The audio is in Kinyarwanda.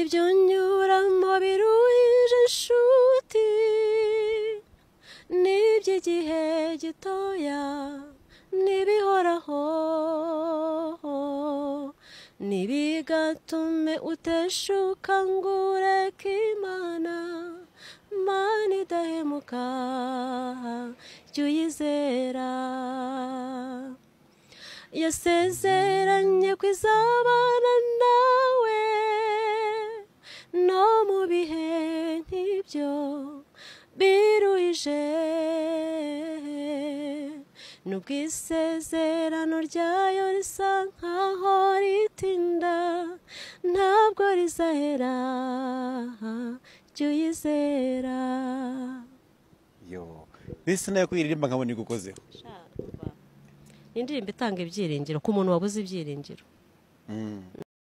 ibyo nyuramo biruhije inshuti ni iby'igihe gitoya ntibihoraho ntibigatume uteshuka ngo ureke imana imana idahemuka jya yasezeranye ku izaba biruje nubwo isezerano ryayo risa nkaho ritinda ntabwo rizahera jya uyizera yo bisi nayo kuyiririmba nkabona igukozeho indirimbo itanga ibyiringiro ku muntu wabuze ibyiringiro mm.